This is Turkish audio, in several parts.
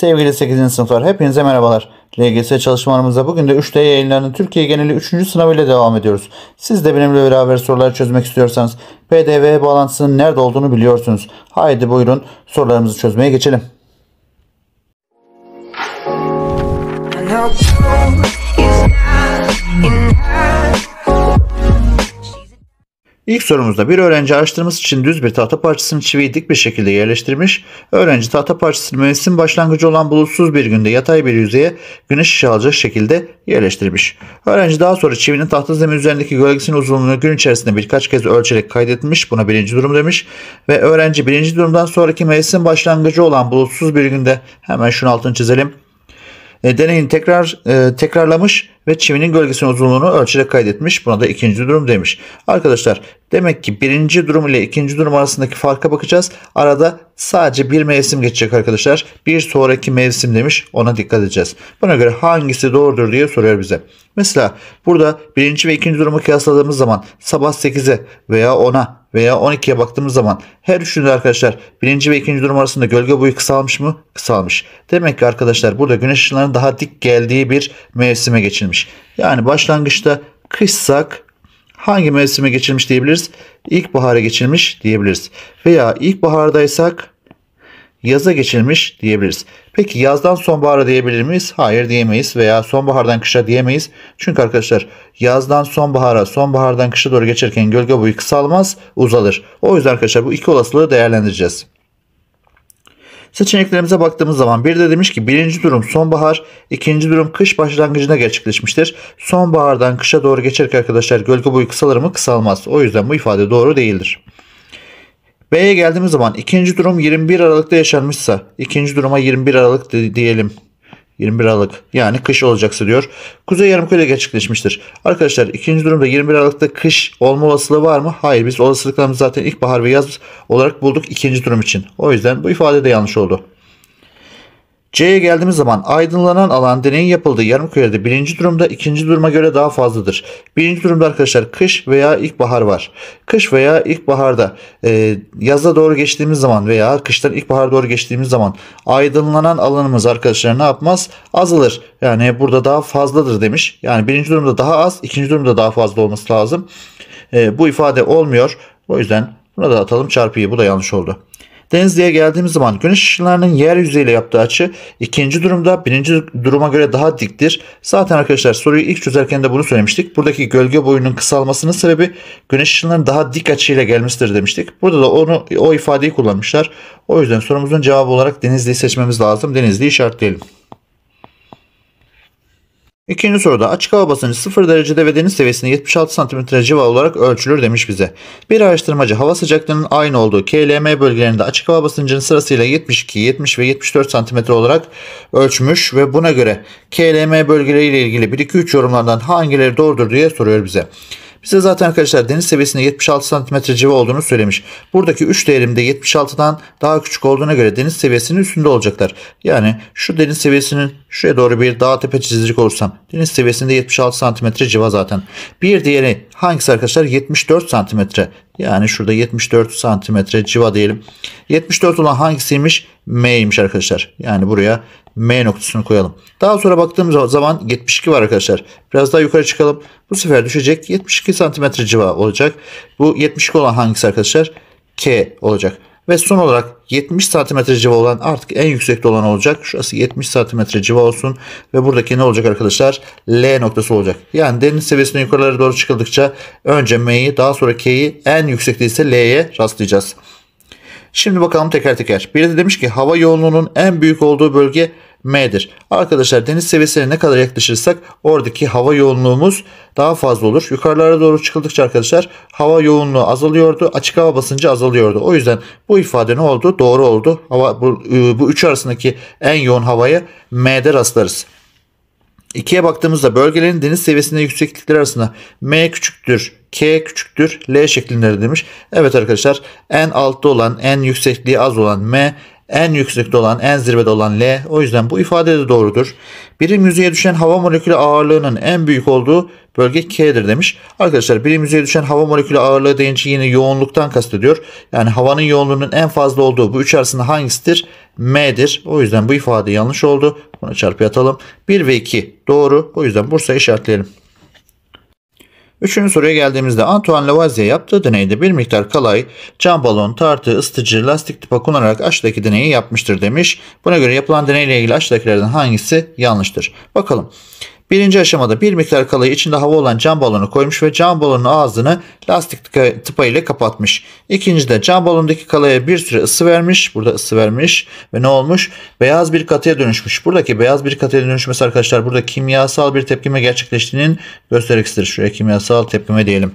Sevgili 8. sınıflar hepinize merhabalar. LGS çalışmalarımızda bugün de 3D yayınlarının Türkiye geneli 3. sınavı ile devam ediyoruz. Siz de benimle beraber soruları çözmek istiyorsanız PDV bağlantısının nerede olduğunu biliyorsunuz. Haydi buyurun sorularımızı çözmeye geçelim. İlk sorumuzda bir öğrenci araştırması için düz bir tahta parçasını çiviyi dik bir şekilde yerleştirmiş. Öğrenci tahta parçasını mevsim başlangıcı olan bulutsuz bir günde yatay bir yüzeye güneş ışığı alacak şekilde yerleştirmiş. Öğrenci daha sonra çivinin tahta zemin üzerindeki gölgesinin uzunluğunu gün içerisinde birkaç kez ölçerek kaydetmiş. Buna birinci durum demiş. Ve öğrenci birinci durumdan sonraki mevsim başlangıcı olan bulutsuz bir günde hemen şunun altını çizelim. E, tekrar e, tekrarlamış ve çiminin gölgesinin uzunluğunu ölçerek kaydetmiş. Buna da ikinci durum demiş. Arkadaşlar demek ki birinci durum ile ikinci durum arasındaki farka bakacağız. Arada sadece bir mevsim geçecek arkadaşlar. Bir sonraki mevsim demiş ona dikkat edeceğiz. Buna göre hangisi doğrudur diye soruyor bize. Mesela burada birinci ve ikinci durumu kıyasladığımız zaman sabah 8'e veya 10'a veya 12'ye baktığımız zaman her üçünde arkadaşlar birinci ve ikinci durum arasında gölge boyu kısalmış mı? Kısalmış. Demek ki arkadaşlar burada güneş ışınlarının daha dik geldiği bir mevsime geçilmiş geçirmiş. Yani başlangıçta kışsak hangi mevsime geçilmiş diyebiliriz? İlkbahara geçilmiş diyebiliriz. Veya ilkbahardaysak yaza geçilmiş diyebiliriz. Peki yazdan sonbahara diyebilir miyiz? Hayır diyemeyiz veya sonbahardan kışa diyemeyiz. Çünkü arkadaşlar yazdan sonbahara, sonbahardan kışa doğru geçerken gölge boyu kısalmaz, uzalır. O yüzden arkadaşlar bu iki olasılığı değerlendireceğiz. Seçeneklerimize baktığımız zaman bir de demiş ki birinci durum sonbahar, ikinci durum kış başlangıcında gerçekleşmiştir. Sonbahardan kışa doğru geçerek arkadaşlar gölge boyu kısalır mı kısalmaz. O yüzden bu ifade doğru değildir. B'ye geldiğimiz zaman ikinci durum 21 Aralık'ta yaşanmışsa ikinci duruma 21 Aralık diyelim. 21 Aralık yani kış olacaksa diyor. Kuzey yarımküre gerçekleşmiştir. Arkadaşlar ikinci durumda 21 Aralık'ta kış olma olasılığı var mı? Hayır biz olasılıklarımızı zaten ilkbahar ve yaz olarak bulduk ikinci durum için. O yüzden bu ifade de yanlış oldu. C'ye geldiğimiz zaman aydınlanan alan deneyin yapıldığı yarım kürede birinci durumda ikinci duruma göre daha fazladır. Birinci durumda arkadaşlar kış veya ilkbahar var. Kış veya ilkbaharda e, yaza doğru geçtiğimiz zaman veya kıştan ilkbahara doğru geçtiğimiz zaman aydınlanan alanımız arkadaşlar ne yapmaz? Azalır. Yani burada daha fazladır demiş. Yani birinci durumda daha az, ikinci durumda daha fazla olması lazım. E, bu ifade olmuyor. O yüzden buna da atalım çarpıyı. Bu da yanlış oldu. Denizli'ye geldiğimiz zaman güneş ışınlarının yer yüzeyiyle yaptığı açı ikinci durumda birinci duruma göre daha diktir. Zaten arkadaşlar soruyu ilk çözerken de bunu söylemiştik. Buradaki gölge boyunun kısalmasının sebebi güneş ışınlarının daha dik açıyla gelmesidir demiştik. Burada da onu o ifadeyi kullanmışlar. O yüzden sorumuzun cevabı olarak Denizli'yi seçmemiz lazım. Denizli'yi işaretleyelim. İkinci soruda açık hava basıncı 0 derecede ve deniz seviyesinde 76 cm civa olarak ölçülür demiş bize. Bir araştırmacı hava sıcaklığının aynı olduğu KLM bölgelerinde açık hava basıncını sırasıyla 72, 70 ve 74 cm olarak ölçmüş ve buna göre KLM bölgeleriyle ilgili 1-2-3 yorumlardan hangileri doğrudur diye soruyor bize. Bize zaten arkadaşlar deniz seviyesinde 76 cm civa olduğunu söylemiş. Buradaki 3 değerimde 76'dan daha küçük olduğuna göre deniz seviyesinin üstünde olacaklar. Yani şu deniz seviyesinin Şuraya doğru bir dağ tepe çizecek olursam deniz seviyesinde 76 santimetre civa zaten. Bir diğeri hangisi arkadaşlar 74 santimetre. Yani şurada 74 santimetre civa diyelim. 74 olan hangisiymiş? M'ymiş arkadaşlar. Yani buraya M noktasını koyalım. Daha sonra baktığımız zaman 72 var arkadaşlar. Biraz daha yukarı çıkalım. Bu sefer düşecek. 72 santimetre civa olacak. Bu 72 olan hangisi arkadaşlar? K olacak. Ve son olarak 70 cm civa olan artık en yüksekte olan olacak. Şurası 70 cm civa olsun. Ve buradaki ne olacak arkadaşlar? L noktası olacak. Yani deniz seviyesinden yukarılara doğru çıkıldıkça önce M'yi daha sonra K'yi en yüksekte ise L'ye rastlayacağız. Şimdi bakalım teker teker. Biri de demiş ki hava yoğunluğunun en büyük olduğu bölge M'dir. Arkadaşlar deniz seviyesine ne kadar yaklaşırsak oradaki hava yoğunluğumuz daha fazla olur. Yukarılara doğru çıkıldıkça arkadaşlar hava yoğunluğu azalıyordu. Açık hava basıncı azalıyordu. O yüzden bu ifade ne oldu? Doğru oldu. Hava bu, e, bu üçü arasındaki en yoğun havayı M'de rastlarız. 2'ye baktığımızda bölgelerin deniz seviyesinde yükseklikler arasında M küçüktür, K küçüktür, L şeklinde demiş. Evet arkadaşlar en altta olan, en yüksekliği az olan M en yüksekte olan, en zirvede olan L. O yüzden bu ifade de doğrudur. Birim yüzeye düşen hava molekülü ağırlığının en büyük olduğu bölge K'dir demiş. Arkadaşlar birim yüzeye düşen hava molekülü ağırlığı deyince yine yoğunluktan kastediyor. Yani havanın yoğunluğunun en fazla olduğu bu üç arasında hangisidir? M'dir. O yüzden bu ifade yanlış oldu. Buna çarpı atalım. 1 ve 2 doğru. O yüzden Bursa'yı işaretleyelim. Üçüncü soruya geldiğimizde Antoine Lavoisier yaptığı deneyde bir miktar kalay, cam balon, tartı, ısıtıcı, lastik tipa kullanarak aşağıdaki deneyi yapmıştır demiş. Buna göre yapılan deneyle ilgili aşağıdakilerden hangisi yanlıştır? Bakalım. Birinci aşamada bir miktar kalayı içinde hava olan cam balonu koymuş ve cam balonun ağzını lastik tıpa ile kapatmış. İkincide cam balonundaki kalaya bir süre ısı vermiş. Burada ısı vermiş ve ne olmuş? Beyaz bir katıya dönüşmüş. Buradaki beyaz bir katıya dönüşmesi arkadaşlar burada kimyasal bir tepkime gerçekleştiğinin göstergesidir. Şuraya kimyasal tepkime diyelim.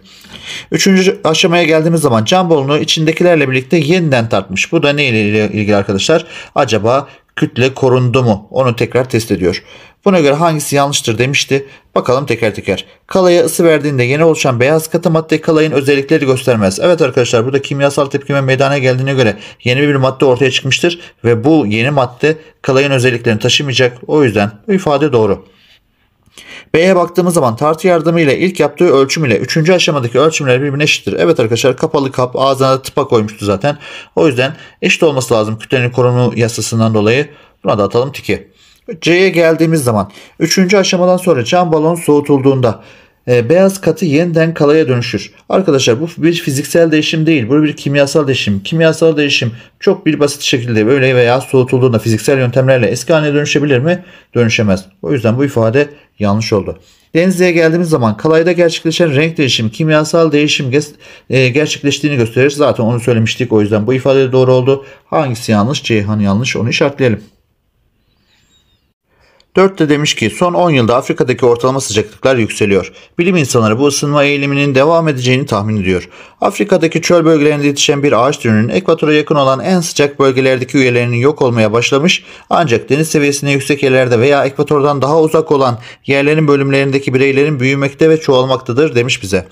Üçüncü aşamaya geldiğimiz zaman cam balonu içindekilerle birlikte yeniden tartmış. Bu da ne ile ilgili arkadaşlar? Acaba kütle korundu mu? Onu tekrar test ediyor. Buna göre hangisi yanlıştır demişti. Bakalım teker teker. Kalaya ısı verdiğinde yeni oluşan beyaz katı madde kalayın özellikleri göstermez. Evet arkadaşlar burada kimyasal tepkime meydana geldiğine göre yeni bir madde ortaya çıkmıştır. Ve bu yeni madde kalayın özelliklerini taşımayacak. O yüzden ifade doğru. B'ye baktığımız zaman tartı yardımıyla ilk yaptığı ölçüm ile 3. aşamadaki ölçümler birbirine eşittir. Evet arkadaşlar kapalı kap ağzına da tıpa koymuştu zaten. O yüzden eşit olması lazım kütlenin korumu yasasından dolayı. Buna da atalım tiki. C'ye geldiğimiz zaman 3. aşamadan sonra cam balon soğutulduğunda e, beyaz katı yeniden kalaya dönüşür. Arkadaşlar bu bir fiziksel değişim değil. Bu bir kimyasal değişim. Kimyasal değişim çok bir basit şekilde böyle veya soğutulduğunda fiziksel yöntemlerle eski haline dönüşebilir mi? Dönüşemez. O yüzden bu ifade yanlış oldu. Denizli'ye geldiğimiz zaman kalayda gerçekleşen renk değişim kimyasal değişim e, gerçekleştiğini gösterir. Zaten onu söylemiştik. O yüzden bu ifade doğru oldu. Hangisi yanlış? Ceyhan yanlış. Onu işaretleyelim. 4 de demiş ki son 10 yılda Afrika'daki ortalama sıcaklıklar yükseliyor. Bilim insanları bu ısınma eğiliminin devam edeceğini tahmin ediyor. Afrika'daki çöl bölgelerinde yetişen bir ağaç türünün ekvatora yakın olan en sıcak bölgelerdeki üyelerinin yok olmaya başlamış ancak deniz seviyesine yüksek yerlerde veya ekvatordan daha uzak olan yerlerin bölümlerindeki bireylerin büyümekte ve çoğalmaktadır demiş bize.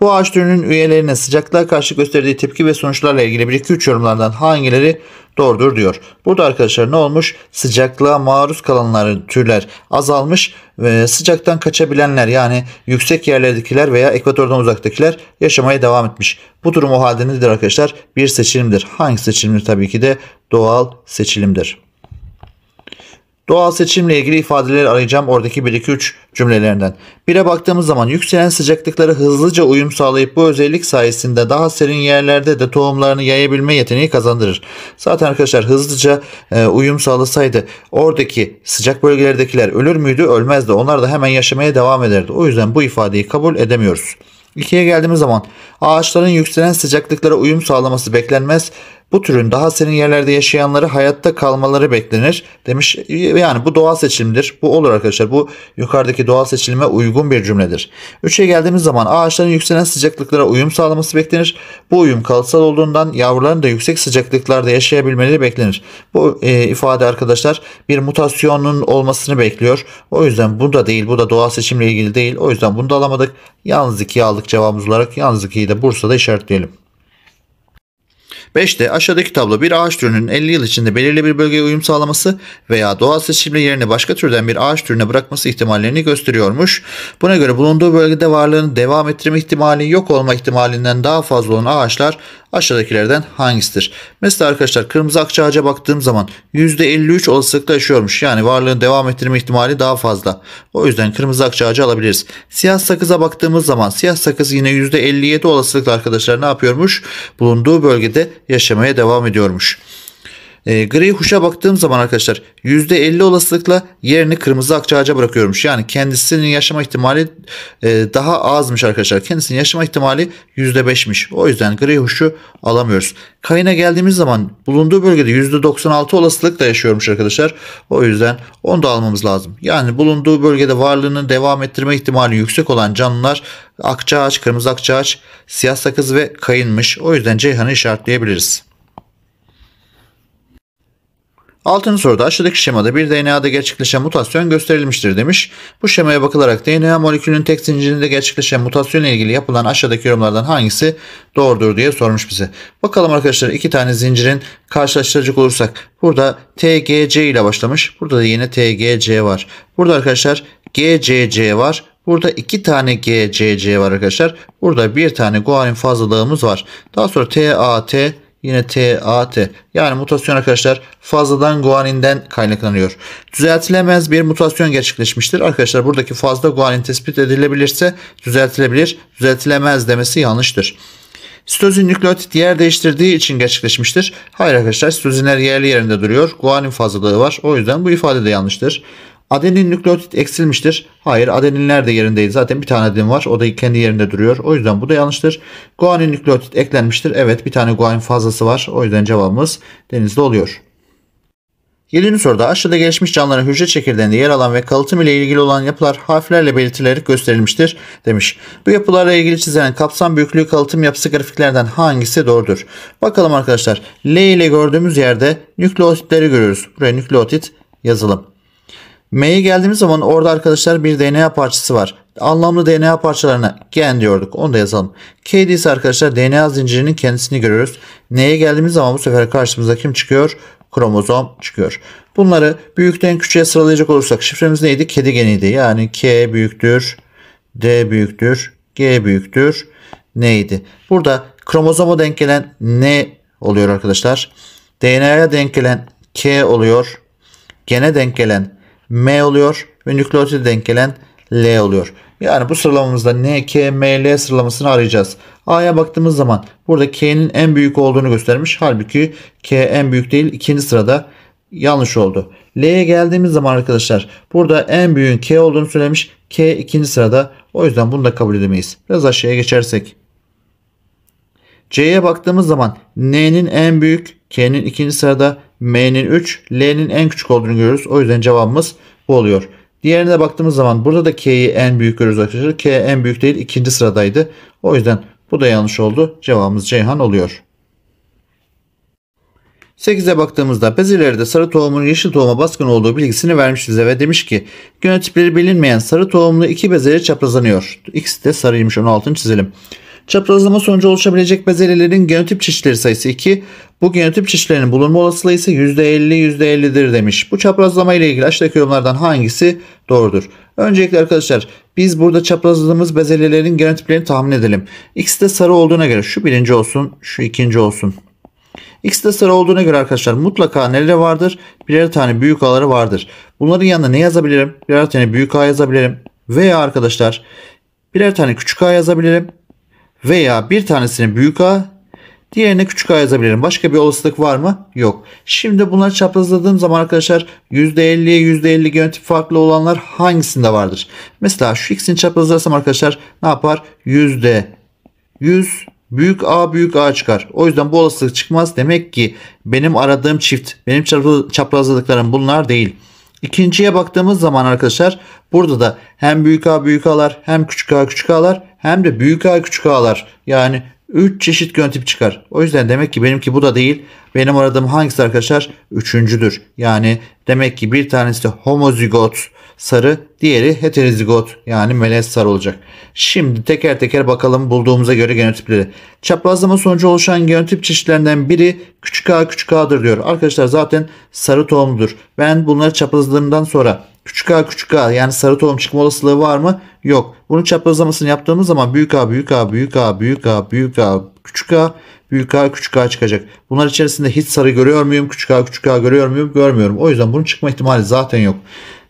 Bu ağaç türünün üyelerine sıcaklığa karşı gösterdiği tepki ve sonuçlarla ilgili bir iki üç yorumlardan hangileri doğrudur diyor. Burada arkadaşlar ne olmuş? Sıcaklığa maruz kalanların türler azalmış ve sıcaktan kaçabilenler yani yüksek yerlerdekiler veya ekvatordan uzaktakiler yaşamaya devam etmiş. Bu durum o halde nedir arkadaşlar? Bir seçilimdir. Hangi seçilimdir? Tabii ki de doğal seçilimdir. Doğal seçimle ilgili ifadeleri arayacağım oradaki 1-2-3 cümlelerinden. 1'e baktığımız zaman yükselen sıcaklıklara hızlıca uyum sağlayıp bu özellik sayesinde daha serin yerlerde de tohumlarını yayabilme yeteneği kazandırır. Zaten arkadaşlar hızlıca e, uyum sağlasaydı oradaki sıcak bölgelerdekiler ölür müydü? Ölmezdi. Onlar da hemen yaşamaya devam ederdi. O yüzden bu ifadeyi kabul edemiyoruz. 2'ye geldiğimiz zaman ağaçların yükselen sıcaklıklara uyum sağlaması beklenmez bu türün daha serin yerlerde yaşayanları hayatta kalmaları beklenir demiş. Yani bu doğal seçilimdir. Bu olur arkadaşlar. Bu yukarıdaki doğal seçilime uygun bir cümledir. 3'e geldiğimiz zaman ağaçların yükselen sıcaklıklara uyum sağlaması beklenir. Bu uyum kalıtsal olduğundan yavruların da yüksek sıcaklıklarda yaşayabilmeleri beklenir. Bu e, ifade arkadaşlar bir mutasyonun olmasını bekliyor. O yüzden bu da değil. Bu da doğal seçimle ilgili değil. O yüzden bunu da alamadık. Yalnız 2'yi aldık cevabımız olarak. Yalnız 2'yi de Bursa'da işaretleyelim. 5. aşağıdaki tablo bir ağaç türünün 50 yıl içinde belirli bir bölgeye uyum sağlaması veya doğal seçimle yerini başka türden bir ağaç türüne bırakması ihtimallerini gösteriyormuş. Buna göre bulunduğu bölgede varlığını devam ettirme ihtimali yok olma ihtimalinden daha fazla olan ağaçlar aşağıdakilerden hangisidir? Mesela arkadaşlar kırmızı akçağaca baktığım zaman %53 olasılıkla yaşıyormuş. Yani varlığını devam ettirme ihtimali daha fazla. O yüzden kırmızı akçağacı alabiliriz. Siyah sakıza baktığımız zaman siyah sakız yine %57 olasılıkla arkadaşlar ne yapıyormuş? Bulunduğu bölgede yaşamaya devam ediyormuş. E, gri huşa baktığım zaman arkadaşlar %50 olasılıkla yerini kırmızı akçağaca bırakıyormuş. Yani kendisinin yaşama ihtimali e, daha azmış arkadaşlar. Kendisinin yaşama ihtimali %5'miş. O yüzden gri huşu alamıyoruz. Kayına geldiğimiz zaman bulunduğu bölgede %96 olasılıkla yaşıyormuş arkadaşlar. O yüzden onu da almamız lazım. Yani bulunduğu bölgede varlığını devam ettirme ihtimali yüksek olan canlılar akçağaç, kırmızı akçağaç, siyah sakız ve kayınmış. O yüzden Ceyhan'ı işaretleyebiliriz. Altın soruda aşağıdaki şemada bir DNA'da gerçekleşen mutasyon gösterilmiştir demiş. Bu şemaya bakılarak DNA molekülünün tek zincirinde gerçekleşen mutasyonla ilgili yapılan aşağıdaki yorumlardan hangisi doğrudur diye sormuş bize. Bakalım arkadaşlar iki tane zincirin karşılaştıracak olursak burada TGC ile başlamış. Burada da yine TGC var. Burada arkadaşlar GCC var. Burada iki tane GCC var arkadaşlar. Burada bir tane guanin fazlalığımız var. Daha sonra TAT Yine TAT. Yani mutasyon arkadaşlar fazladan guaninden kaynaklanıyor. Düzeltilemez bir mutasyon gerçekleşmiştir. Arkadaşlar buradaki fazla guanin tespit edilebilirse düzeltilebilir. Düzeltilemez demesi yanlıştır. Sitozin nükleotit yer değiştirdiği için gerçekleşmiştir. Hayır arkadaşlar sitozinler yerli yerinde duruyor. Guanin fazlalığı var. O yüzden bu ifade de yanlıştır. Adenin nükleotit eksilmiştir. Hayır adeninler de yerindeydi. Zaten bir tane adenin var. O da kendi yerinde duruyor. O yüzden bu da yanlıştır. Guanin nükleotit eklenmiştir. Evet bir tane guanin fazlası var. O yüzden cevabımız denizde oluyor. 7. soruda aşağıda gelişmiş canlıların hücre çekirdeğinde yer alan ve kalıtım ile ilgili olan yapılar harflerle belirtilerek gösterilmiştir demiş. Bu yapılarla ilgili çizilen kapsam büyüklüğü kalıtım yapısı grafiklerden hangisi doğrudur? Bakalım arkadaşlar L ile gördüğümüz yerde nükleotitleri görüyoruz. Buraya nükleotit yazalım. M'ye geldiğimiz zaman orada arkadaşlar bir DNA parçası var. Anlamlı DNA parçalarına gen diyorduk. Onu da yazalım. K'de ise arkadaşlar DNA zincirinin kendisini görüyoruz. N'ye geldiğimiz zaman bu sefer karşımıza kim çıkıyor? Kromozom çıkıyor. Bunları büyükten küçüğe sıralayacak olursak şifremiz neydi? Kedi geniydi. Yani K büyüktür, D büyüktür, G büyüktür. Neydi? Burada kromozoma denk gelen N oluyor arkadaşlar. DNA'ya denk gelen K oluyor. Gene denk gelen M oluyor ve nükleotide denk gelen L oluyor. Yani bu sıralamamızda N, K, M, L sıralamasını arayacağız. A'ya baktığımız zaman burada K'nin en büyük olduğunu göstermiş. Halbuki K en büyük değil ikinci sırada yanlış oldu. L'ye geldiğimiz zaman arkadaşlar burada en büyüğün K olduğunu söylemiş. K ikinci sırada o yüzden bunu da kabul edemeyiz. Biraz aşağıya geçersek. C'ye baktığımız zaman N'nin en büyük, K'nin ikinci sırada, M'nin 3, L'nin en küçük olduğunu görüyoruz. O yüzden cevabımız bu oluyor. Diğerine baktığımız zaman burada da K'yi en büyük görüyoruz arkadaşlar. K en büyük değil ikinci sıradaydı. O yüzden bu da yanlış oldu. Cevabımız Ceyhan oluyor. 8'e baktığımızda bezelerde sarı tohumun yeşil tohuma baskın olduğu bilgisini vermiş bize ve demiş ki genotipleri bilinmeyen sarı tohumlu iki bezeli çaprazlanıyor. X de sarıymış onu altını çizelim. Çaprazlama sonucu oluşabilecek bezelelerin genotip çeşitleri sayısı 2. Bu genotip çeşitlerinin bulunma olasılığı ise %50 %50'dir demiş. Bu çaprazlama ile ilgili aşağıdaki yorumlardan hangisi doğrudur? Öncelikle arkadaşlar biz burada çaprazladığımız bezelelerin genotiplerini tahmin edelim. X de sarı olduğuna göre şu birinci olsun şu ikinci olsun. X de sarı olduğuna göre arkadaşlar mutlaka neleri vardır? Birer tane büyük A'ları vardır. Bunların yanında ne yazabilirim? Birer tane büyük A yazabilirim. Veya arkadaşlar birer tane küçük A yazabilirim veya bir tanesini büyük A, diğerine küçük A yazabilirim. Başka bir olasılık var mı? Yok. Şimdi bunları çaprazladığım zaman arkadaşlar %50'ye %50 geometrik farklı olanlar hangisinde vardır? Mesela şu x'ini çaprazlarsam arkadaşlar ne yapar? %100 büyük A büyük A çıkar. O yüzden bu olasılık çıkmaz. Demek ki benim aradığım çift, benim çaprazladıklarım bunlar değil. İkinciye baktığımız zaman arkadaşlar burada da hem büyük A büyük A'lar hem küçük A küçük A'lar hem de büyük A küçük A'lar yani 3 çeşit gönotip çıkar. O yüzden demek ki benimki bu da değil. Benim aradığım hangisi arkadaşlar? Üçüncüdür. Yani demek ki bir tanesi homozigot sarı, diğeri heterozigot yani melez sarı olacak. Şimdi teker teker bakalım bulduğumuza göre genotipleri. Çaprazlama sonucu oluşan genotip çeşitlerinden biri küçük a küçük a'dır diyor. Arkadaşlar zaten sarı tohumdur. Ben bunları çaprazladığımdan sonra küçük a küçük a yani sarı tohum çıkma olasılığı var mı? Yok. Bunun çaprazlamasını yaptığımız zaman büyük a büyük a büyük a büyük a büyük a küçük a büyük a küçük a çıkacak. Bunlar içerisinde hiç sarı görüyor muyum? Küçük a küçük a görüyor muyum? Görmüyorum. O yüzden bunun çıkma ihtimali zaten yok.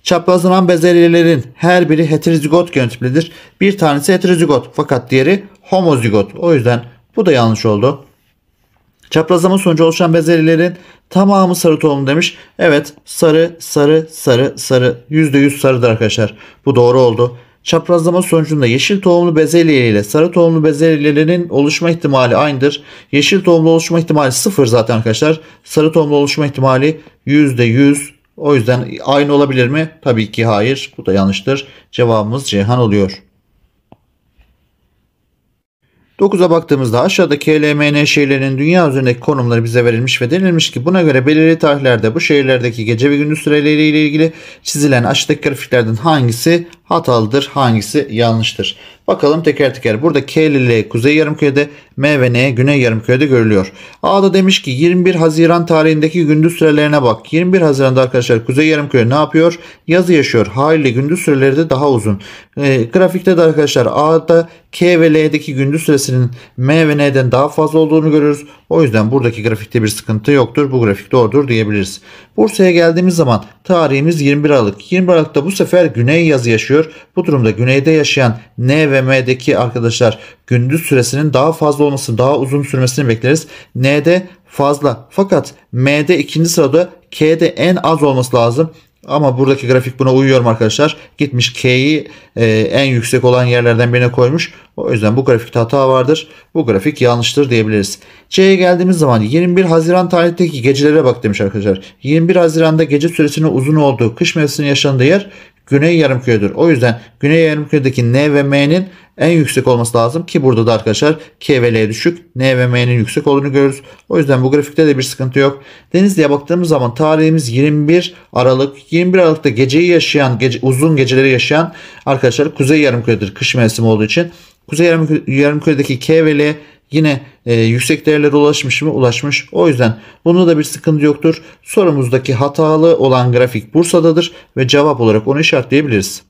Çaprazlanan bezelyelerin her biri heterozigot görüntülüdür. Bir tanesi heterozigot fakat diğeri homozigot. O yüzden bu da yanlış oldu. Çaprazlama sonucu oluşan bezelyelerin tamamı sarı tohum demiş. Evet sarı sarı sarı sarı %100 sarıdır arkadaşlar. Bu doğru oldu. Çaprazlama sonucunda yeşil tohumlu bezelye ile sarı tohumlu bezelyelerin oluşma ihtimali aynıdır. Yeşil tohumlu oluşma ihtimali sıfır zaten arkadaşlar. Sarı tohumlu oluşma ihtimali %100 o yüzden aynı olabilir mi? Tabii ki hayır. Bu da yanlıştır. Cevabımız Ceyhan oluyor. 9'a baktığımızda aşağıdaki LMN şehirlerinin dünya üzerindeki konumları bize verilmiş ve denilmiş ki buna göre belirli tarihlerde bu şehirlerdeki gece ve gündüz süreleriyle ilgili çizilen aşağıdaki grafiklerden hangisi hatalıdır, hangisi yanlıştır. Bakalım teker teker. Burada K ile L kuzey yarımkürede, M ve N güney yarımkürede görülüyor. A'da demiş ki 21 Haziran tarihindeki gündüz sürelerine bak. 21 Haziran'da arkadaşlar kuzey yarımküre ne yapıyor? Yazı yaşıyor. H ile gündüz süreleri de daha uzun. E, grafikte de arkadaşlar A'da K ve L'deki gündüz süresinin M ve N'den daha fazla olduğunu görüyoruz. O yüzden buradaki grafikte bir sıkıntı yoktur. Bu grafik doğrudur diyebiliriz. Bursa'ya geldiğimiz zaman tarihimiz 21 Aralık. 21 Aralık'ta bu sefer güney yazı yaşıyor geçiyor. Bu durumda güneyde yaşayan N ve M'deki arkadaşlar gündüz süresinin daha fazla olmasını, daha uzun sürmesini bekleriz. N'de fazla fakat M'de ikinci sırada K'de en az olması lazım. Ama buradaki grafik buna uyuyor mu arkadaşlar? Gitmiş K'yi e, en yüksek olan yerlerden birine koymuş. O yüzden bu grafikte hata vardır. Bu grafik yanlıştır diyebiliriz. C'ye geldiğimiz zaman 21 Haziran tarihteki gecelere bak demiş arkadaşlar. 21 Haziran'da gece süresinin uzun olduğu kış mevsiminin yaşandığı yer Güney yarımküredir. O yüzden Güney yarımküredeki N ve M'nin en yüksek olması lazım ki burada da arkadaşlar K ve L düşük. N ve M'nin yüksek olduğunu görürüz. O yüzden bu grafikte de bir sıkıntı yok. Denizli'ye baktığımız zaman tarihimiz 21 Aralık. 21 Aralık'ta geceyi yaşayan, gece, uzun geceleri yaşayan arkadaşlar Kuzey yarımküredir. Kış mevsimi olduğu için. Kuzey yarımküredeki K ve L yine e, yüksek değerlere ulaşmış mı? Ulaşmış. O yüzden bunda da bir sıkıntı yoktur. Sorumuzdaki hatalı olan grafik Bursa'dadır ve cevap olarak onu işaretleyebiliriz.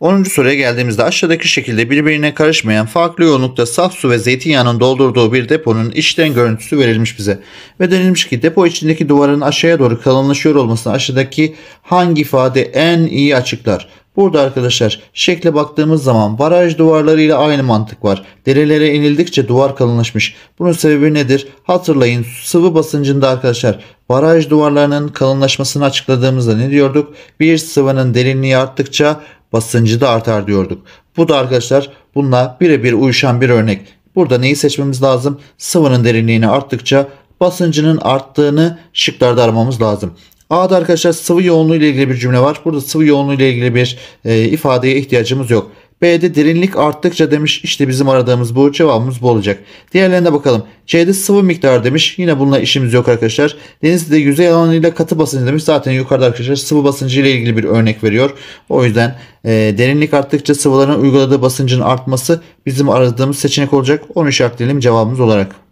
10. soruya geldiğimizde aşağıdaki şekilde birbirine karışmayan farklı yoğunlukta saf su ve zeytinyağının doldurduğu bir deponun içten görüntüsü verilmiş bize. Ve denilmiş ki depo içindeki duvarın aşağıya doğru kalınlaşıyor olmasını aşağıdaki hangi ifade en iyi açıklar? Burada arkadaşlar şekle baktığımız zaman baraj duvarları ile aynı mantık var. Derelere inildikçe duvar kalınlaşmış. Bunun sebebi nedir? Hatırlayın sıvı basıncında arkadaşlar baraj duvarlarının kalınlaşmasını açıkladığımızda ne diyorduk? Bir sıvının derinliği arttıkça basıncı da artar diyorduk. Bu da arkadaşlar bununla birebir uyuşan bir örnek. Burada neyi seçmemiz lazım? Sıvının derinliğini arttıkça basıncının arttığını şıklarda aramamız lazım. A'da arkadaşlar sıvı yoğunluğu ile ilgili bir cümle var. Burada sıvı yoğunluğu ile ilgili bir e, ifadeye ihtiyacımız yok. B'de derinlik arttıkça demiş işte bizim aradığımız bu cevabımız bu olacak. Diğerlerine bakalım. C'de sıvı miktar demiş. Yine bununla işimiz yok arkadaşlar. Denizli'de yüzey alanıyla katı basıncı demiş. Zaten yukarıda arkadaşlar sıvı basıncı ile ilgili bir örnek veriyor. O yüzden e, derinlik arttıkça sıvıların uyguladığı basıncın artması bizim aradığımız seçenek olacak. Onu işaretleyelim cevabımız olarak.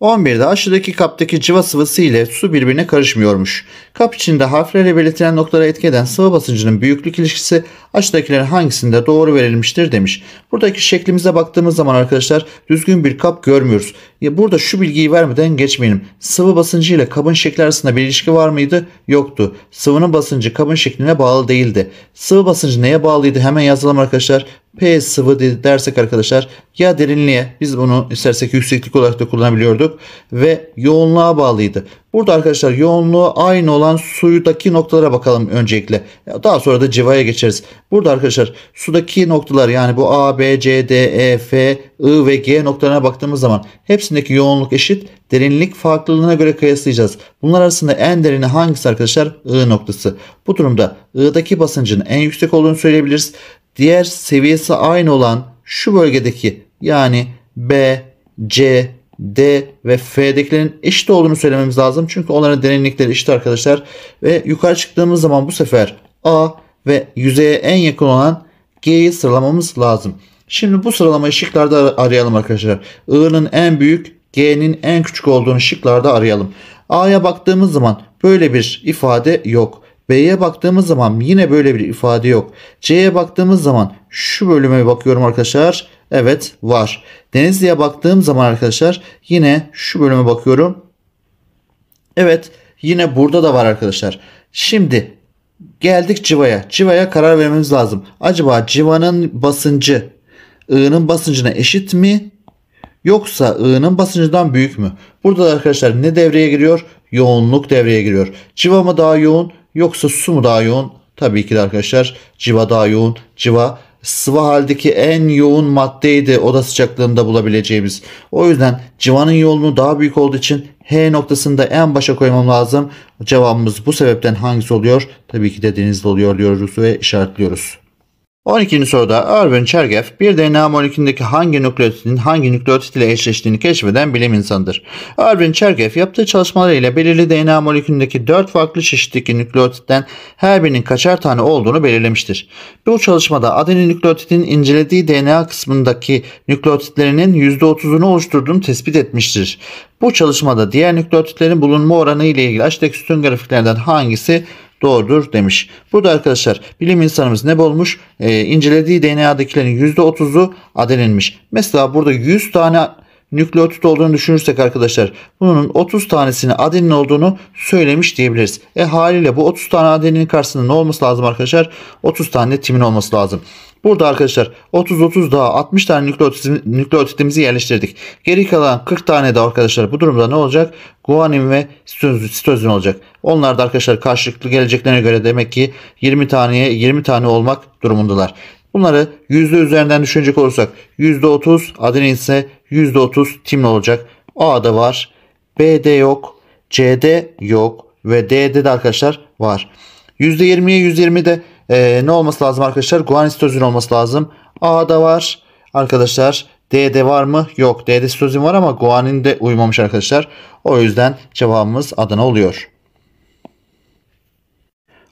11'de aşağıdaki kaptaki cıva sıvısı ile su birbirine karışmıyormuş. Kap içinde harflerle belirtilen noktalara etki eden sıvı basıncının büyüklük ilişkisi aşağıdakilerin hangisinde doğru verilmiştir demiş. Buradaki şeklimize baktığımız zaman arkadaşlar düzgün bir kap görmüyoruz. Ya burada şu bilgiyi vermeden geçmeyelim. Sıvı basıncı ile kabın şekli arasında bir ilişki var mıydı? Yoktu. Sıvının basıncı kabın şekline bağlı değildi. Sıvı basıncı neye bağlıydı? Hemen yazalım arkadaşlar. P sıvı dersek arkadaşlar ya derinliğe biz bunu istersek yükseklik olarak da kullanabiliyorduk ve yoğunluğa bağlıydı. Burada arkadaşlar yoğunluğu aynı olan suyudaki noktalara bakalım öncelikle. Daha sonra da civaya geçeriz. Burada arkadaşlar sudaki noktalar yani bu A, B, C, D, E, F, I ve G noktalarına baktığımız zaman hepsindeki yoğunluk eşit derinlik farklılığına göre kıyaslayacağız. Bunlar arasında en derini hangisi arkadaşlar? I noktası. Bu durumda I'daki basıncın en yüksek olduğunu söyleyebiliriz diğer seviyesi aynı olan şu bölgedeki yani B, C, D ve F'dekilerin eşit olduğunu söylememiz lazım. Çünkü onların derinlikleri eşit arkadaşlar. Ve yukarı çıktığımız zaman bu sefer A ve yüzeye en yakın olan G'yi sıralamamız lazım. Şimdi bu sıralamayı şıklarda arayalım arkadaşlar. I'nın en büyük, G'nin en küçük olduğunu şıklarda arayalım. A'ya baktığımız zaman böyle bir ifade yok. B'ye baktığımız zaman yine böyle bir ifade yok. C'ye baktığımız zaman şu bölüme bakıyorum arkadaşlar. Evet var. Denizli'ye baktığım zaman arkadaşlar yine şu bölüme bakıyorum. Evet yine burada da var arkadaşlar. Şimdi geldik civaya. Civaya karar vermemiz lazım. Acaba civanın basıncı I'nın basıncına eşit mi? Yoksa I'nın basıncından büyük mü? Burada da arkadaşlar ne devreye giriyor? Yoğunluk devreye giriyor. Civa mı daha yoğun? Yoksa su mu daha yoğun? Tabii ki de arkadaşlar civa daha yoğun. Civa sıvı haldeki en yoğun maddeydi oda sıcaklığında bulabileceğimiz. O yüzden civanın yoğunluğu daha büyük olduğu için H noktasında en başa koymam lazım. Cevabımız bu sebepten hangisi oluyor? Tabii ki de denizli oluyor diyoruz ve işaretliyoruz. 12. soruda Irwin Chergev bir DNA molekülündeki hangi nükleotidin hangi nükleotit ile eşleştiğini keşfeden bilim insanıdır. Irwin Chergev yaptığı çalışmalarıyla belirli DNA molekülündeki 4 farklı çeşitteki nükleotitten her birinin kaçar tane olduğunu belirlemiştir. Bu çalışmada adenin nükleotidin incelediği DNA kısmındaki nükleotitlerinin %30'unu oluşturduğunu tespit etmiştir. Bu çalışmada diğer nükleotitlerin bulunma oranı ile ilgili aşağıdaki sütun grafiklerden hangisi doğrudur demiş. Burada arkadaşlar bilim insanımız ne bulmuş? E, ee, incelediği DNA'dakilerin %30'u adeninmiş. Mesela burada 100 tane nükleotit olduğunu düşünürsek arkadaşlar bunun 30 tanesinin adenin olduğunu söylemiş diyebiliriz. E haliyle bu 30 tane adenin karşısında ne olması lazım arkadaşlar? 30 tane timin olması lazım. Burada arkadaşlar 30-30 daha 60 tane nükleotit, nükleotitimizi yerleştirdik. Geri kalan 40 tane de arkadaşlar bu durumda ne olacak? Guanin ve sitozin olacak. Onlar da arkadaşlar karşılıklı geleceklerine göre demek ki 20 taneye 20 tane olmak durumundalar. Bunları yüzde üzerinden düşünecek olursak %30 adenin ise %30 timin olacak. A'da var, B'de yok, C'de yok ve D'de de arkadaşlar var. %20'ye %20 de ee, ne olması lazım arkadaşlar? Guanin sitozin olması lazım. A'da var. Arkadaşlar D'de var mı? Yok. D'de sitozin var ama guanin de uymamış arkadaşlar. O yüzden cevabımız Adana oluyor.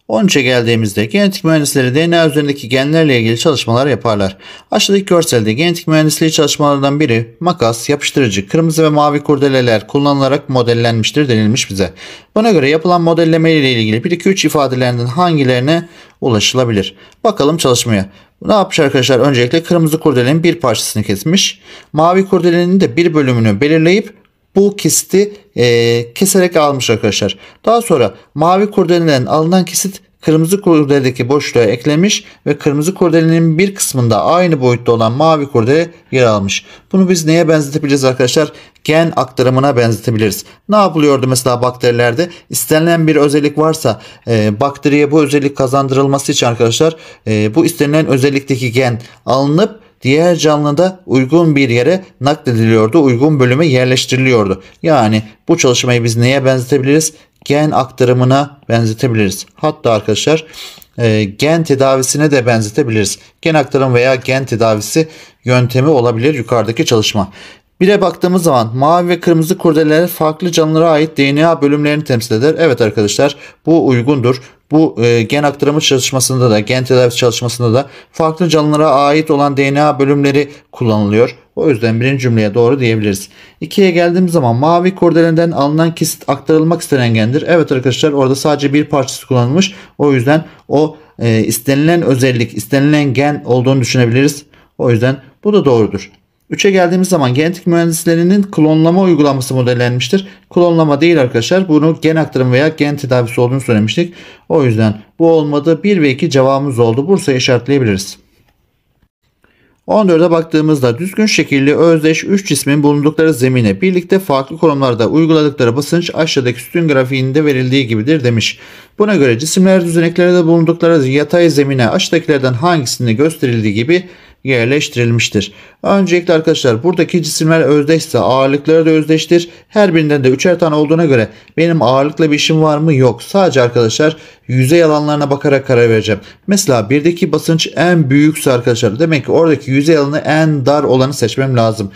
13'e geldiğimizde genetik mühendisleri DNA üzerindeki genlerle ilgili çalışmalar yaparlar. Aşağıdaki görselde genetik mühendisliği çalışmalarından biri makas, yapıştırıcı, kırmızı ve mavi kurdeleler kullanılarak modellenmiştir denilmiş bize. Buna göre yapılan modelleme ile ilgili 1-2-3 ifadelerinden hangilerine ulaşılabilir? Bakalım çalışmaya. Ne yapmış arkadaşlar? Öncelikle kırmızı kurdelenin bir parçasını kesmiş. Mavi kurdelenin de bir bölümünü belirleyip bu kesiti e, keserek almış arkadaşlar. Daha sonra mavi kurdeleden alınan kesit kırmızı kurdeledeki boşluğa eklemiş ve kırmızı kurdelenin bir kısmında aynı boyutta olan mavi kurdele yer almış. Bunu biz neye benzetebiliriz arkadaşlar? Gen aktarımına benzetebiliriz. Ne yapılıyordu mesela bakterilerde? İstenilen bir özellik varsa e, bakteriye bu özellik kazandırılması için arkadaşlar e, bu istenilen özellikteki gen alınıp diğer canlı da uygun bir yere naklediliyordu, uygun bölüme yerleştiriliyordu. Yani bu çalışmayı biz neye benzetebiliriz? Gen aktarımına benzetebiliriz. Hatta arkadaşlar e, gen tedavisine de benzetebiliriz. Gen aktarım veya gen tedavisi yöntemi olabilir yukarıdaki çalışma. Bire baktığımız zaman mavi ve kırmızı kurdeleler farklı canlılara ait DNA bölümlerini temsil eder. Evet arkadaşlar bu uygundur. Bu e, gen aktarımı çalışmasında da gen tedavisi çalışmasında da farklı canlılara ait olan DNA bölümleri kullanılıyor. O yüzden birinci cümleye doğru diyebiliriz. İkiye geldiğimiz zaman mavi kordelenden alınan kesit aktarılmak istenen gendir. Evet arkadaşlar orada sadece bir parçası kullanılmış. O yüzden o e, istenilen özellik, istenilen gen olduğunu düşünebiliriz. O yüzden bu da doğrudur. 3'e geldiğimiz zaman genetik mühendislerinin klonlama uygulaması modellenmiştir. Klonlama değil arkadaşlar. Bunu gen aktarımı veya gen tedavisi olduğunu söylemiştik. O yüzden bu olmadı. 1 ve 2 cevabımız oldu. Bursa'yı işaretleyebiliriz. 14'e baktığımızda düzgün şekilli özdeş 3 cismin bulundukları zemine birlikte farklı konumlarda uyguladıkları basınç aşağıdaki sütun grafiğinde verildiği gibidir demiş. Buna göre cisimler düzeneklerde bulundukları yatay zemine aşağıdakilerden hangisinde gösterildiği gibi yerleştirilmiştir. Öncelikle arkadaşlar buradaki cisimler özdeşse ağırlıkları da özdeştir. Her birinden de üçer tane olduğuna göre benim ağırlıkla bir işim var mı? Yok. Sadece arkadaşlar yüzey alanlarına bakarak karar vereceğim. Mesela birdeki basınç en büyükse arkadaşlar demek ki oradaki yüzey alanı en dar olanı seçmem lazım.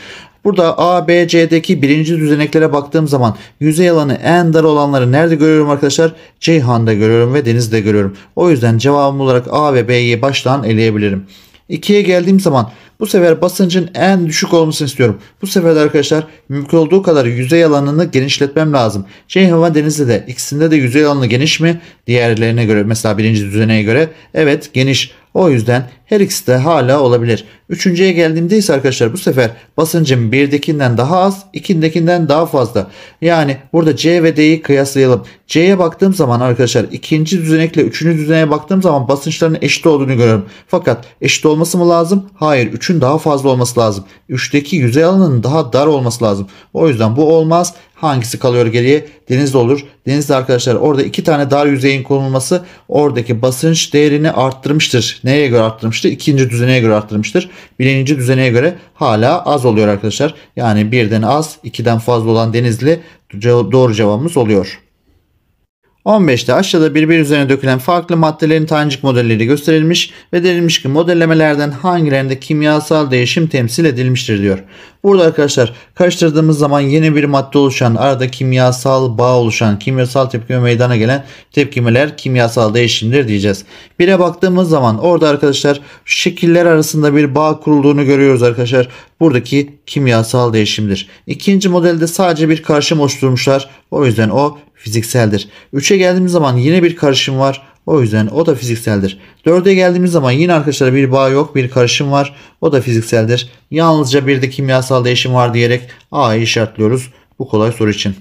Burada A, B, C'deki birinci düzeneklere baktığım zaman yüzey alanı en dar olanları nerede görüyorum arkadaşlar? Ceyhan'da görüyorum ve denizde görüyorum. O yüzden cevabım olarak A ve B'yi baştan eleyebilirim. 2'ye geldiğim zaman bu sefer basıncın en düşük olmasını istiyorum. Bu sefer de arkadaşlar mümkün olduğu kadar yüzey alanını genişletmem lazım. Ceyhan ve Denizli'de de ikisinde de yüzey alanı geniş mi? Diğerlerine göre mesela birinci düzeneye göre evet geniş. O yüzden her ikisi de hala olabilir. Üçüncüye geldiğimde ise arkadaşlar bu sefer basıncım birdekinden daha az, ikindekinden daha fazla. Yani burada C ve D'yi kıyaslayalım. C'ye baktığım zaman arkadaşlar ikinci düzenekle üçüncü düzeneye baktığım zaman basınçların eşit olduğunu görüyorum. Fakat eşit olması mı lazım? Hayır. Üçün daha fazla olması lazım. Üçteki yüzey alanının daha dar olması lazım. O yüzden bu olmaz. Hangisi kalıyor geriye? Denizli olur. Denizli arkadaşlar orada iki tane dar yüzeyin konulması oradaki basınç değerini arttırmıştır. Neye göre arttırmıştır? İkinci düzeneye göre arttırmıştır. Birinci düzeneye göre hala az oluyor arkadaşlar. Yani birden az, ikiden fazla olan Denizli doğru cevabımız oluyor. 15'te aşağıda birbir üzerine dökülen farklı maddelerin tanecik modelleri gösterilmiş ve denilmiş ki modellemelerden hangilerinde kimyasal değişim temsil edilmiştir diyor. Burada arkadaşlar karıştırdığımız zaman yeni bir madde oluşan arada kimyasal bağ oluşan kimyasal tepkime meydana gelen tepkimeler kimyasal değişimdir diyeceğiz. Bire baktığımız zaman orada arkadaşlar şekiller arasında bir bağ kurulduğunu görüyoruz arkadaşlar. Buradaki kimyasal değişimdir. İkinci modelde sadece bir karşım oluşturmuşlar. O yüzden o fizikseldir. 3'e geldiğimiz zaman yine bir karışım var. O yüzden o da fizikseldir. 4'e geldiğimiz zaman yine arkadaşlar bir bağ yok bir karışım var. O da fizikseldir. Yalnızca bir de kimyasal değişim var diyerek A'yı işaretliyoruz. Bu kolay soru için.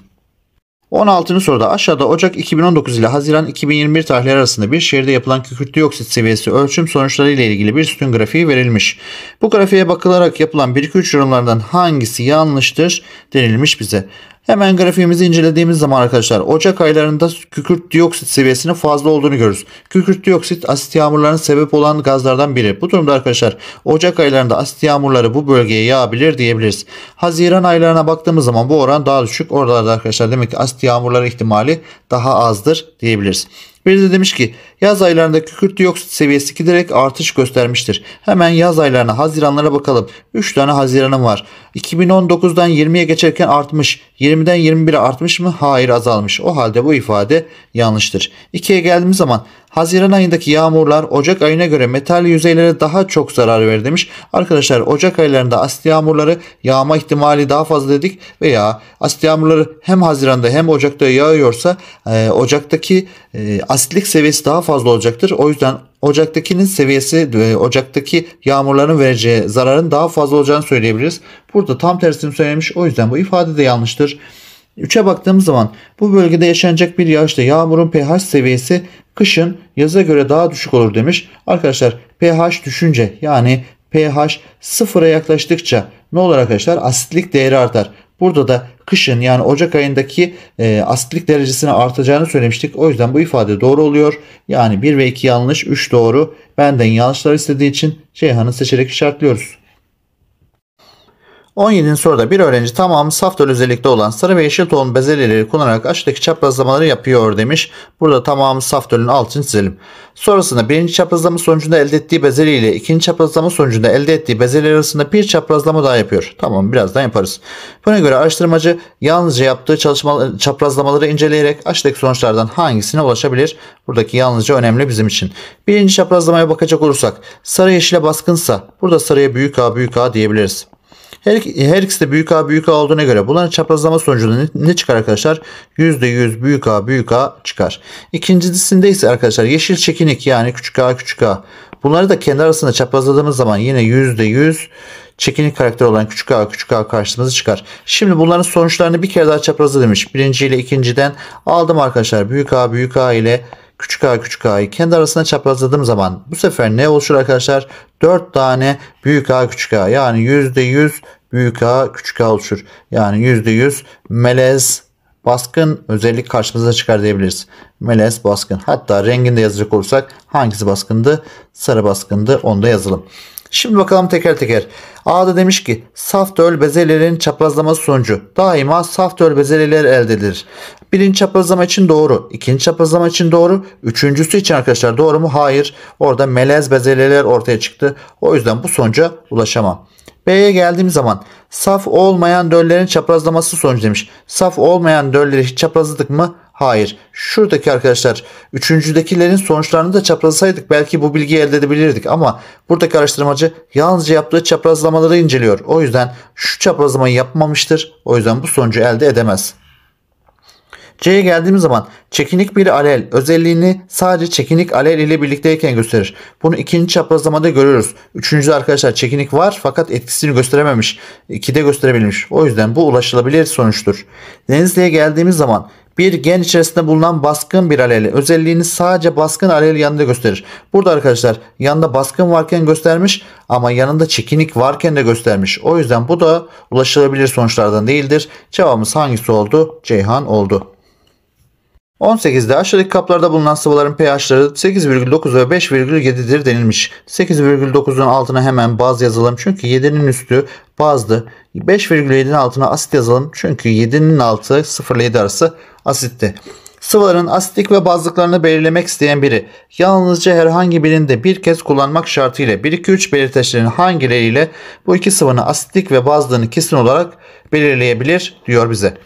16. soruda aşağıda Ocak 2019 ile Haziran 2021 tarihleri arasında bir şehirde yapılan kükürtlü oksit seviyesi ölçüm sonuçları ile ilgili bir sütun grafiği verilmiş. Bu grafiğe bakılarak yapılan 1-2-3 yorumlardan hangisi yanlıştır denilmiş bize. Hemen grafiğimizi incelediğimiz zaman arkadaşlar Ocak aylarında kükürt dioksit seviyesinin fazla olduğunu görürüz. Kükürt dioksit asit yağmurlarının sebep olan gazlardan biri. Bu durumda arkadaşlar Ocak aylarında asit yağmurları bu bölgeye yağabilir diyebiliriz. Haziran aylarına baktığımız zaman bu oran daha düşük. Oralarda arkadaşlar demek ki asit yağmurları ihtimali daha azdır diyebiliriz. Bir de demiş ki yaz aylarında kükürt dioksit seviyesi giderek artış göstermiştir. Hemen yaz aylarına Haziranlara bakalım. 3 tane Haziran'ım var. 2019'dan 20'ye geçerken artmış. 20'den 21'e artmış mı? Hayır azalmış. O halde bu ifade yanlıştır. 2'ye geldiğimiz zaman Haziran ayındaki yağmurlar Ocak ayına göre metal yüzeylere daha çok zarar verir demiş. Arkadaşlar Ocak aylarında asit yağmurları yağma ihtimali daha fazla dedik veya asit yağmurları hem Haziran'da hem Ocak'ta yağıyorsa e, Ocak'taki e, asitlik seviyesi daha fazla olacaktır. O yüzden Ocaktakinin seviyesi e, Ocak'taki yağmurların vereceği zararın daha fazla olacağını söyleyebiliriz. Burada tam tersini söylemiş. O yüzden bu ifade de yanlıştır. 3'e baktığımız zaman bu bölgede yaşanacak bir yağışta yağmurun pH seviyesi kışın yaza göre daha düşük olur demiş. Arkadaşlar pH düşünce yani pH sıfıra yaklaştıkça ne olur arkadaşlar? Asitlik değeri artar. Burada da kışın yani Ocak ayındaki e, asitlik derecesine artacağını söylemiştik. O yüzden bu ifade doğru oluyor. Yani 1 ve 2 yanlış, 3 doğru. Benden yanlışlar istediği için Ceyhan'ı seçerek işaretliyoruz. 17. soruda bir öğrenci tamamı saf döl özellikte olan sarı ve yeşil ton bezelyeleri kullanarak aşağıdaki çaprazlamaları yapıyor demiş. Burada tamamı saf dölün altını çizelim. Sonrasında birinci çaprazlama sonucunda elde ettiği bezelye ile ikinci çaprazlama sonucunda elde ettiği bezelye arasında bir çaprazlama daha yapıyor. Tamam birazdan yaparız. Buna göre araştırmacı yalnızca yaptığı çalışma, çaprazlamaları inceleyerek aşağıdaki sonuçlardan hangisine ulaşabilir? Buradaki yalnızca önemli bizim için. Birinci çaprazlamaya bakacak olursak sarı yeşile baskınsa burada sarıya büyük A büyük A diyebiliriz. Her, her ikisi de büyük A büyük A olduğuna göre bunların çaprazlama sonucunda ne, ne çıkar arkadaşlar? %100 büyük A büyük A çıkar. İkincisinde ise arkadaşlar yeşil çekinik yani küçük A küçük A. Bunları da kendi arasında çaprazladığımız zaman yine %100 çekinik karakter olan küçük a küçük a karşımıza çıkar. Şimdi bunların sonuçlarını bir kere daha çaprazladım. Birinci ile ikinciden aldım arkadaşlar. Büyük a büyük a ile küçük a küçük a'yı kendi arasında çaprazladığım zaman bu sefer ne oluşur arkadaşlar? 4 tane büyük a küçük a yani %100 büyük a küçük a oluşur. Yani %100 melez baskın özellik karşımıza çıkar diyebiliriz. Melez baskın. Hatta renginde yazacak olursak hangisi baskındı? Sarı baskındı. Onu da yazalım. Şimdi bakalım teker teker. A'da demiş ki saf döl bezelerin çaprazlaması sonucu daima saf döl bezelyeler elde edilir. Birinci çaprazlama için doğru. ikinci çaprazlama için doğru. Üçüncüsü için arkadaşlar doğru mu? Hayır. Orada melez bezelyeler ortaya çıktı. O yüzden bu sonuca ulaşamam. B'ye geldiğim zaman saf olmayan döllerin çaprazlaması sonucu demiş. Saf olmayan dölleri çaprazladık mı? Hayır. Şuradaki arkadaşlar üçüncüdekilerin sonuçlarını da çaprazlasaydık belki bu bilgiyi elde edebilirdik ama buradaki araştırmacı yalnızca yaptığı çaprazlamaları inceliyor. O yüzden şu çaprazlamayı yapmamıştır. O yüzden bu sonucu elde edemez. C'ye geldiğimiz zaman çekinik bir alel özelliğini sadece çekinik alel ile birlikteyken gösterir. Bunu ikinci çaprazlamada görüyoruz. Üçüncüde arkadaşlar çekinik var fakat etkisini gösterememiş. İkide gösterebilmiş. O yüzden bu ulaşılabilir sonuçtur. Denizli'ye geldiğimiz zaman bir gen içerisinde bulunan baskın bir aleli. Özelliğini sadece baskın aleli yanında gösterir. Burada arkadaşlar yanında baskın varken göstermiş ama yanında çekinik varken de göstermiş. O yüzden bu da ulaşılabilir sonuçlardan değildir. Cevabımız hangisi oldu? Ceyhan oldu. 18'de aşağıdaki kaplarda bulunan sıvıların pH'ları 8,9 ve 5,7'dir denilmiş. 8,9'un altına hemen baz yazalım çünkü 7'nin üstü bazdı. 5,7'nin altına asit yazalım çünkü 7'nin altı 0 ile 7 arası asitti. Sıvıların asitlik ve bazlıklarını belirlemek isteyen biri yalnızca herhangi birinde bir kez kullanmak şartıyla 1-2-3 belirteçlerin hangileriyle bu iki sıvının asitlik ve bazlığını kesin olarak belirleyebilir diyor bize.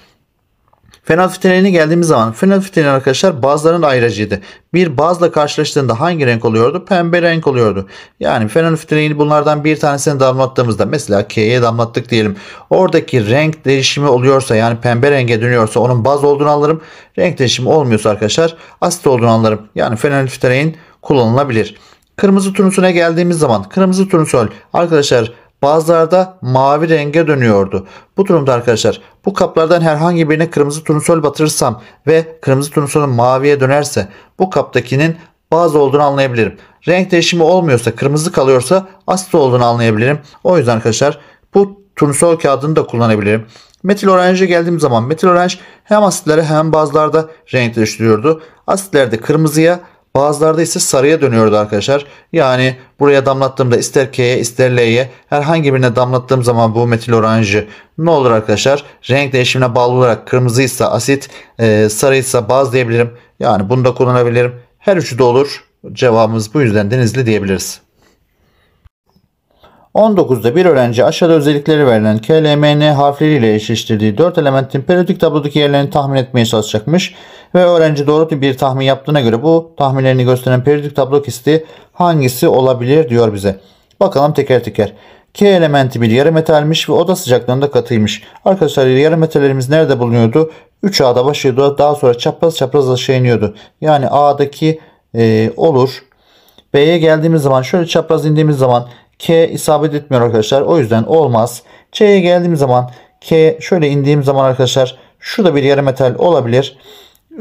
Fenol geldiğimiz zaman fenol arkadaşlar bazların ayracıydı. Bir bazla karşılaştığında hangi renk oluyordu? Pembe renk oluyordu. Yani fenol bunlardan bir tanesini damlattığımızda mesela K'ye damlattık diyelim. Oradaki renk değişimi oluyorsa yani pembe renge dönüyorsa onun baz olduğunu anlarım. Renk değişimi olmuyorsa arkadaşlar asit olduğunu anlarım. Yani fenol kullanılabilir. Kırmızı turnusuna geldiğimiz zaman kırmızı turnusol arkadaşlar Bazılarda mavi renge dönüyordu. Bu durumda arkadaşlar bu kaplardan herhangi birine kırmızı turnusol batırırsam ve kırmızı turnusolun maviye dönerse bu kaptakinin bazı olduğunu anlayabilirim. Renk değişimi olmuyorsa kırmızı kalıyorsa asit olduğunu anlayabilirim. O yüzden arkadaşlar bu turnusol kağıdını da kullanabilirim. Metil oranjı geldiğim zaman metil oranj hem asitlere hem bazılarda renk değiştiriyordu. Asitlerde kırmızıya Bazılarda ise sarıya dönüyordu arkadaşlar. Yani buraya damlattığımda ister K'ye ister L'ye herhangi birine damlattığım zaman bu metil oranjı ne olur arkadaşlar? Renk değişimine bağlı olarak kırmızıysa asit, e, sarıysa baz diyebilirim. Yani bunu da kullanabilirim. Her üçü de olur. Cevabımız bu yüzden denizli diyebiliriz. 19'da bir öğrenci aşağıda özellikleri verilen KLMN harfleriyle eşleştirdiği 4 elementin periyodik tablodaki yerlerini tahmin etmeye çalışacakmış ve öğrenci doğru bir tahmin yaptığına göre bu tahminlerini gösteren periyodik tablo kesiti hangisi olabilir diyor bize. Bakalım teker teker. K elementi bir yarı metalmiş ve oda sıcaklığında katıymış. Arkadaşlar yarı metallerimiz nerede bulunuyordu? 3 A'da başlıyordu. Daha sonra çapraz çapraz aşağı iniyordu. Yani A'daki e, olur. B'ye geldiğimiz zaman şöyle çapraz indiğimiz zaman K isabet etmiyor arkadaşlar. O yüzden olmaz. C'ye geldiğim zaman K şöyle indiğim zaman arkadaşlar şu da bir yarı metal olabilir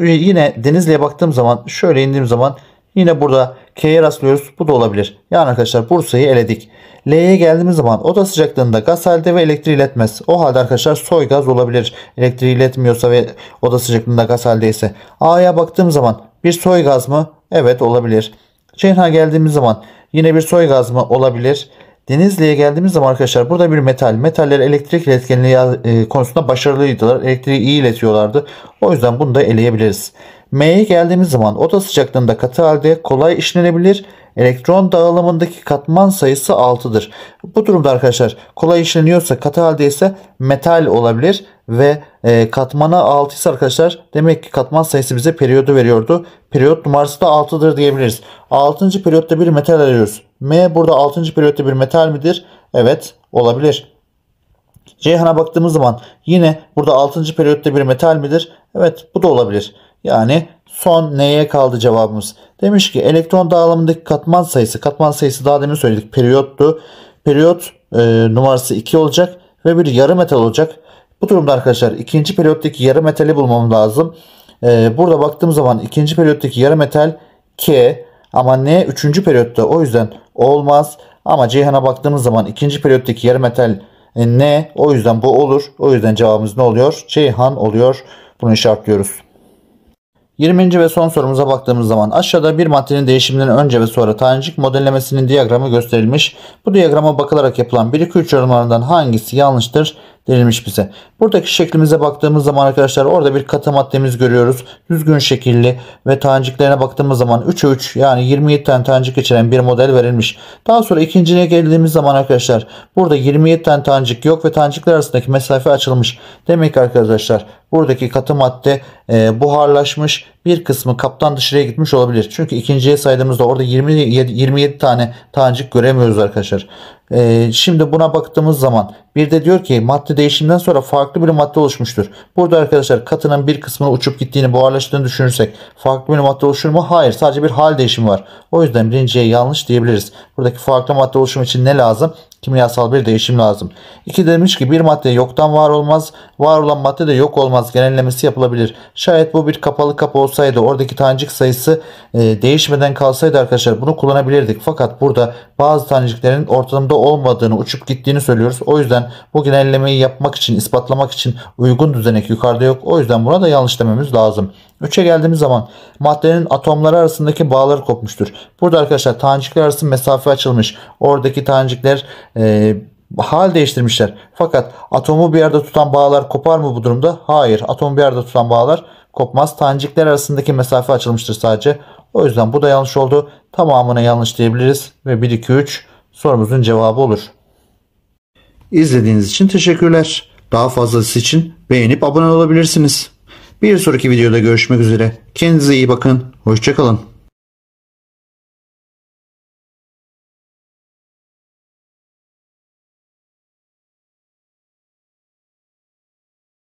yine Denizli'ye baktığım zaman şöyle indiğim zaman yine burada K'ye rastlıyoruz. Bu da olabilir. Yani arkadaşlar Bursa'yı eledik. L'ye geldiğimiz zaman oda sıcaklığında gaz halde ve elektriği iletmez. O halde arkadaşlar soy gaz olabilir. Elektriği iletmiyorsa ve oda sıcaklığında gaz haldeyse. A'ya baktığım zaman bir soy gaz mı? Evet olabilir. Ceyhan'a geldiğimiz zaman yine bir soy gaz mı olabilir? Denizli'ye geldiğimiz zaman arkadaşlar burada bir metal. Metaller elektrik iletkenliği e, konusunda başarılıydılar. Elektriği iyi iletiyorlardı. O yüzden bunu da eleyebiliriz. M'ye geldiğimiz zaman oda sıcaklığında katı halde kolay işlenebilir. Elektron dağılımındaki katman sayısı 6'dır. Bu durumda arkadaşlar kolay işleniyorsa katı halde ise metal olabilir ve e, ee, katmanı 6 ise arkadaşlar demek ki katman sayısı bize periyodu veriyordu. Periyot numarası da 6'dır diyebiliriz. 6. periyotta bir metal arıyoruz. M burada 6. periyotta bir metal midir? Evet olabilir. Ceyhan'a baktığımız zaman yine burada 6. periyotta bir metal midir? Evet bu da olabilir. Yani son neye kaldı cevabımız? Demiş ki elektron dağılımındaki katman sayısı. Katman sayısı daha demin söyledik periyottu. Periyot e, numarası 2 olacak ve bir yarı metal olacak. Bu durumda arkadaşlar ikinci periyottaki yarı metali bulmam lazım. Ee, burada baktığım zaman ikinci periyottaki yarı metal K ama N üçüncü periyotta o yüzden olmaz. Ama Ceyhan'a baktığımız zaman ikinci periyottaki yarı metal e, N o yüzden bu olur. O yüzden cevabımız ne oluyor? Ceyhan oluyor. Bunu işaretliyoruz. 20. ve son sorumuza baktığımız zaman aşağıda bir maddenin değişiminden önce ve sonra tanecik modellemesinin diyagramı gösterilmiş. Bu diyagrama bakılarak yapılan 1-2-3 yorumlarından hangisi yanlıştır? denilmiş bize. Buradaki şeklimize baktığımız zaman arkadaşlar orada bir katı maddemiz görüyoruz. Düzgün şekilli ve taneciklerine baktığımız zaman 3'e 3 yani 27 tane tanecik içeren bir model verilmiş. Daha sonra ikinciye geldiğimiz zaman arkadaşlar burada 27 tane tanecik yok ve tanecikler arasındaki mesafe açılmış. Demek arkadaşlar buradaki katı madde e, buharlaşmış bir kısmı kaptan dışarıya gitmiş olabilir. Çünkü ikinciye saydığımızda orada 27, 27 tane tanecik göremiyoruz arkadaşlar. Ee, şimdi buna baktığımız zaman bir de diyor ki madde değişimden sonra farklı bir madde oluşmuştur. Burada arkadaşlar katının bir kısmını uçup gittiğini buharlaştığını düşünürsek farklı bir madde oluşur mu? Hayır sadece bir hal değişimi var. O yüzden birinciye yanlış diyebiliriz. Buradaki farklı madde oluşumu için ne lazım? kimyasal bir değişim lazım. 2 demiş ki bir madde yoktan var olmaz, var olan madde de yok olmaz genellemesi yapılabilir. Şayet bu bir kapalı kapı olsaydı oradaki tanecik sayısı e, değişmeden kalsaydı arkadaşlar bunu kullanabilirdik. Fakat burada bazı taneciklerin ortamda olmadığını, uçup gittiğini söylüyoruz. O yüzden bu genellemeyi yapmak için, ispatlamak için uygun düzenek yukarıda yok. O yüzden buna da yanlış dememiz lazım. 3'e geldiğimiz zaman maddenin atomları arasındaki bağları kopmuştur. Burada arkadaşlar tanecikler arası mesafe açılmış. Oradaki tanecikler e, hal değiştirmişler. Fakat atomu bir yerde tutan bağlar kopar mı bu durumda? Hayır. Atomu bir yerde tutan bağlar kopmaz. Tanecikler arasındaki mesafe açılmıştır sadece. O yüzden bu da yanlış oldu. Tamamına yanlış diyebiliriz ve 1 2 3 sorumuzun cevabı olur. İzlediğiniz için teşekkürler. Daha fazlası için beğenip abone olabilirsiniz. Bir sonraki videoda görüşmek üzere. Kendinize iyi bakın. Hoşçakalın.